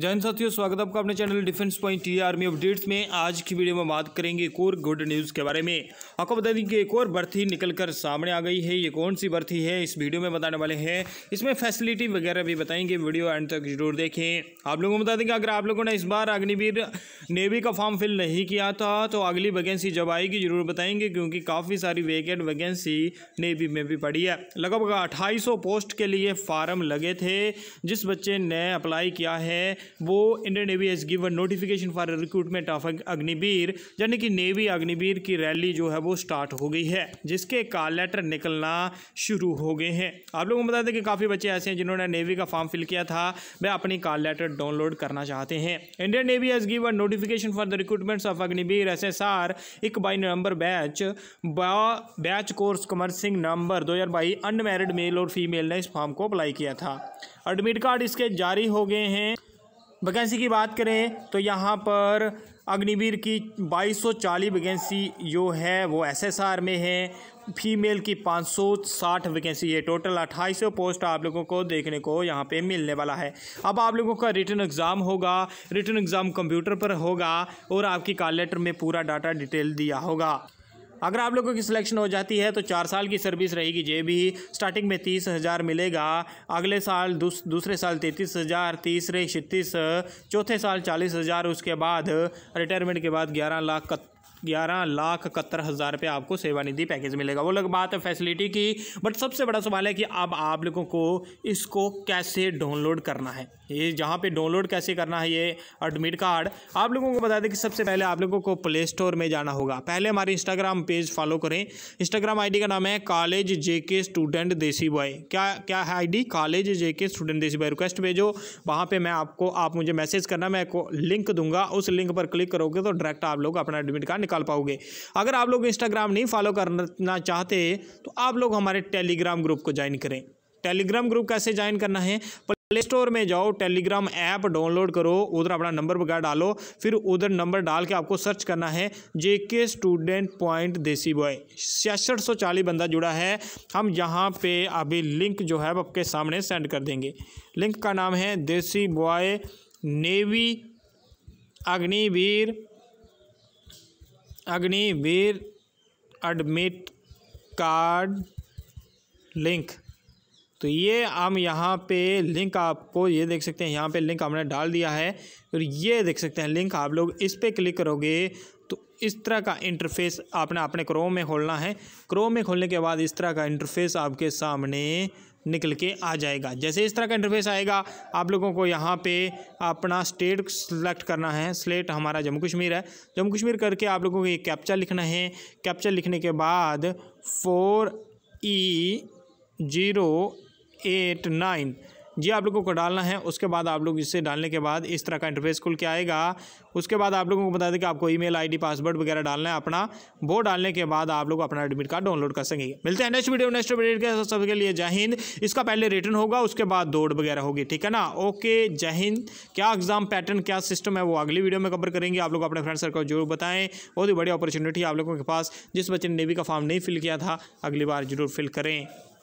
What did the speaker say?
जैन साथियों स्वागत आपका अपने channel defence point T army updates में आज की वीडियो में बात करेंगे एक और गुड न्यूज़ के बारे में आपको बता दें कि एक और भर्ती निकल कर सामने आ गई है ये कौन सी भर्ती है इस वीडियो में बताने वाले हैं इसमें फैसिलिटी वगैरह भी बताएंगे वीडियो एंड तक जरूर देखें आप लोगों को बता दें कि अगर आप लोगों ने इस बार अग्निवीर नेवी का फॉर्म फिल नहीं किया था तो अगली वैकेंसी जब आएगी जरूर बताएंगे क्योंकि काफ़ी सारी वेकेंट वैकेंसी नेवी में भी पड़ी है लगभग अट्ठाईस पोस्ट के लिए फार्म लगे थे जिस बच्चे ने अप्लाई किया है वो Indian navy has given notification for recruitment of Agniveer यानी कि नेवी अग्निवीर की रैली जो है वो स्टार्ट हो गई है जिसके का लेटर निकलना शुरू हो गए हैं आप लोगों को बता दें कि काफ़ी बच्चे ऐसे हैं जिन्होंने नेवी का फॉर्म फिल किया था वह अपनी कॉल लेटर डाउनलोड करना चाहते हैं Indian navy has given notification for the recruitment of Agniveer S S R by November batch batch course commencing November दो हज़ार बाईस अनमेरिड मेल और फीमेल ने इस फॉर्म को अप्लाई किया था एडमिट कार्ड इसके जारी हो गए हैं वैकेंसी की बात करें तो यहाँ पर अग्निवीर की 2240 वैकेंसी जो है वो एसएसआर में है फीमेल की 560 वैकेंसी है टोटल अट्ठाईस पोस्ट आप लोगों को देखने को यहाँ पे मिलने वाला है अब आप लोगों का रिटर्न एग्ज़ाम होगा रिटर्न एग्ज़ाम कंप्यूटर पर होगा और आपकी कॉल लेटर में पूरा डाटा डिटेल दिया होगा अगर आप लोगों की सिलेक्शन हो जाती है तो चार साल की सर्विस रहेगी जे भी स्टार्टिंग में तीस हज़ार मिलेगा अगले साल दूस, दूसरे साल तैंतीस हज़ार तीसरे छत्तीस चौथे साल चालीस हज़ार उसके बाद रिटायरमेंट के बाद ग्यारह लाख ग्यारह लाख इकहत्तर हज़ार रुपये आपको सेवानिधि पैकेज मिलेगा वो लग बात है फैसिलिटी की बट सबसे बड़ा सवाल है कि अब आप लोगों को इसको कैसे डाउनलोड करना है ये जहाँ पे डाउनलोड कैसे करना है ये एडमिट कार्ड आप लोगों को बता दें कि सबसे पहले आप लोगों को प्ले स्टोर में जाना होगा पहले हमारे इंस्टाग्राम पेज फॉलो करें इंस्टाग्राम आई का नाम है कॉलेज जे के स्टूडेंट देसी बॉय क्या क्या है आई कॉलेज जे के स्टूडेंट देसी बॉय रिक्वेस्ट भेजो वहाँ पर मैं आपको आप मुझे मैसेज करना मैं लिंक दूंगा उस लिंक पर क्लिक करोगे तो डायरेक्ट आप लोग अपना एडमिट कार्ड निकाल निकाल पाओगे अगर आप लोग इंस्टाग्राम नहीं फॉलो करना चाहते तो आप लोग हमारे टेलीग्राम ग्रुप को ज्वाइन करें टेलीग्राम ग्रुप कैसे ज्वाइन करना है प्ले स्टोर में जाओ टेलीग्राम ऐप डाउनलोड करो उधर अपना नंबर वगैरह डालो फिर उधर नंबर डाल के आपको सर्च करना है JK student point Desi boy छियासठ सौ चालीस बंदा जुड़ा है हम यहाँ पे अभी लिंक जो है आपके सामने सेंड कर देंगे लिंक का नाम है Desi boy navy Agniveer Agniveer admit card link तो ये हम यहाँ पे लिंक आपको ये देख सकते हैं यहाँ पे लिंक हमने डाल दिया है और ये देख सकते हैं लिंक आप लोग इस पर क्लिक करोगे तो इस तरह का इंटरफेस आपने अपने क्रोम में खोलना है क्रोम में खोलने के बाद इस तरह का इंटरफेस आपके सामने निकल के आ जाएगा जैसे इस तरह का इंटरफेस आएगा आप लोगों को यहाँ पे अपना स्टेट सेलेक्ट करना है स्लेट हमारा जम्मू कश्मीर है जम्मू कश्मीर करके आप लोगों को ये कैप्चा लिखना है कैप्चा लिखने के बाद four E zero eight nine G आप लोगों को डालना है उसके बाद आप लोग इसे डालने के बाद इस तरह का इंटरफेस खुल के आएगा उसके बाद आप लोगों को बता दें कि आपको ईमेल आईडी पासवर्ड वगैरह डालना है अपना वो डालने के बाद आप लोग अपना एडमिट कार्ड डाउनलोड कर सकेंगे मिलते हैं नेक्स्ट वीडियो नेक्स्ट अपडेट के सबके लिए जय हिंद इसका पहले रिटर्न होगा उसके बाद दौड़ वगैरह होगी ठीक है ना ओके जय हिंद क्या एग्जाम पैटर्न क्या सिस्टम है वो अगली वीडियो में कवर करेंगे आप लोग अपने फ्रेंड सर्कल को जरूर बताएं बहुत ही बड़ी अपॉर्चुनिटी आप लोगों के पास जिस बच्चे ने नेवी का फॉर्म नहीं फिल किया था अगली बार जरूर फिल करें